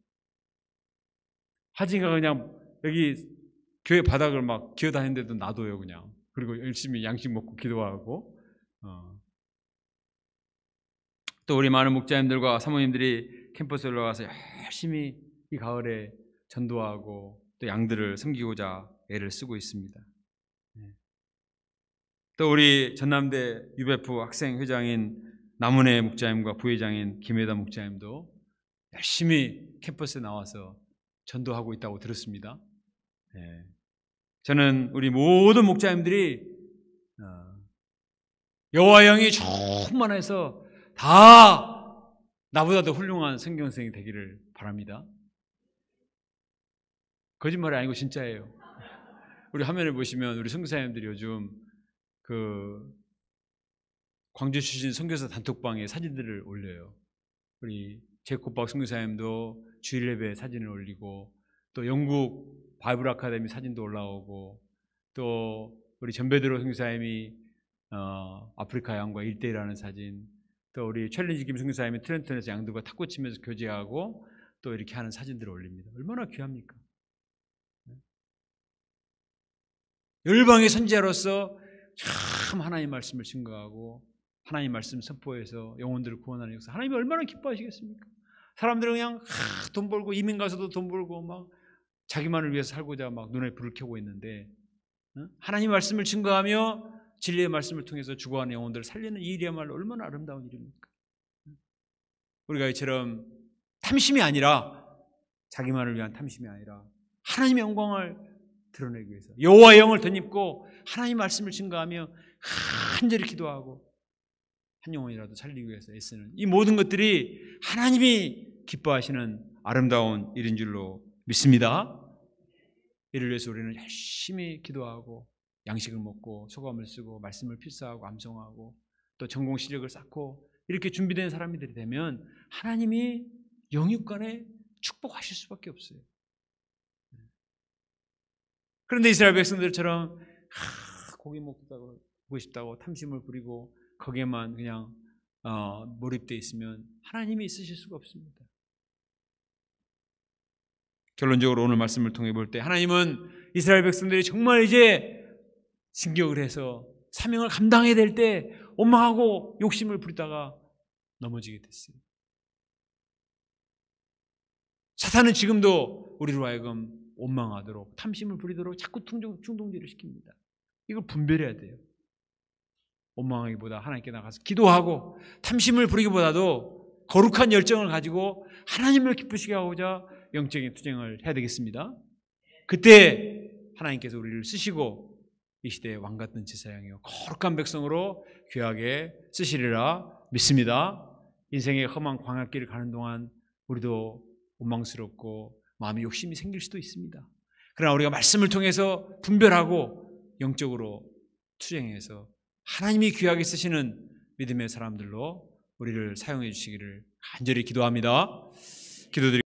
하진이가 그냥 여기 교회 바닥을 막 기어다니는데도 놔둬요 그냥. 그리고 열심히 양식 먹고 기도하고. 어. 또 우리 많은 목자님들과 사모님들이 캠퍼스에 올라가서 열심히 이 가을에 전도하고 또 양들을 섬기고자 애를 쓰고 있습니다. 네. 또 우리 전남대 UBF 학생 회장인 남은혜 목자님과 부회장인 김혜다 목자님도 열심히 캠퍼스에 나와서 전도하고 있다고 들었습니다. 네. 저는 우리 모든 목자님들이 어, 여호와 영이 충만해서 다 나보다 더 훌륭한 성경생이 되기를 바랍니다. 거짓말 아니고 진짜예요. 우리 화면을 보시면 우리 선교사님들이 요즘 그 광주 출신 선교사 단톡방에 사진들을 올려요. 우리 제코박 선교사님도 주일 예배 사진을 올리고 또 영국 바이블 아카데미 사진도 올라오고 또 우리 전베드로 선교사님이 어, 아프리카 양과 일대일하는 사진 또 우리 챌린지 김 선교사님이 트렌턴에서 양들과 탁구 치면서 교제하고 또 이렇게 하는 사진들을 올립니다. 얼마나 귀합니까? 열방의 선지자로서 참 하나님 말씀을 증거하고 하나님 말씀 선포해서 영혼들을 구원하는 역사 하나님이 얼마나 기뻐하시겠습니까? 사람들은 그냥 하, 돈 벌고 이민 가서도 돈 벌고 막 자기만을 위해서 살고자 막 눈에 불을 켜고 있는데 하나님 말씀을 증거하며 진리의 말씀을 통해서 죽어가는 영혼들을 살리는 이 일이야말로 얼마나 아름다운 일입니까? 우리가 이처럼 탐심이 아니라 자기만을 위한 탐심이 아니라 하나님의 영광을 드러내기 위해서 여호와의 영을 덧입고 하나님 말씀을 증거하며 한절히 기도하고 한 영혼이라도 살리기 위해서 애쓰는 이 모든 것들이 하나님이 기뻐하시는 아름다운 일인 줄로 믿습니다. 이를 위해서 우리는 열심히 기도하고 양식을 먹고 소감을 쓰고 말씀을 필사하고 암송하고 또 전공 실력을 쌓고 이렇게 준비된 사람들이 되면 하나님이 영육간에 축복하실 수밖에 없어요. 그런데 이스라엘 백성들처럼 하, 고기 먹고 싶다고 탐심을 부리고 거기에만 그냥 어, 몰입돼 있으면 하나님이 있으실 수가 없습니다. 결론적으로 오늘 말씀을 통해 볼 때 하나님은 이스라엘 백성들이 정말 이제 진격을 해서 사명을 감당해야 될때 원망하고 욕심을 부리다가 넘어지게 됐어요. 사탄은 지금도 우리로 하여금 원망하도록 탐심을 부리도록 자꾸 충동질을 시킵니다. 이걸 분별해야 돼요. 원망하기보다 하나님께 나가서 기도하고 탐심을 부리기보다도 거룩한 열정을 가지고 하나님을 기쁘시게 하고자 영적인 투쟁을 해야 되겠습니다. 그때 하나님께서 우리를 쓰시고 이 시대의 왕 같은 제사장이요 거룩한 백성으로 귀하게 쓰시리라 믿습니다. 인생의 험한 광야길을 가는 동안 우리도 원망스럽고 마음의 욕심이 생길 수도 있습니다. 그러나 우리가 말씀을 통해서 분별하고 영적으로 투쟁해서 하나님이 귀하게 쓰시는 믿음의 사람들로 우리를 사용해 주시기를 간절히 기도합니다. 기도드립니다.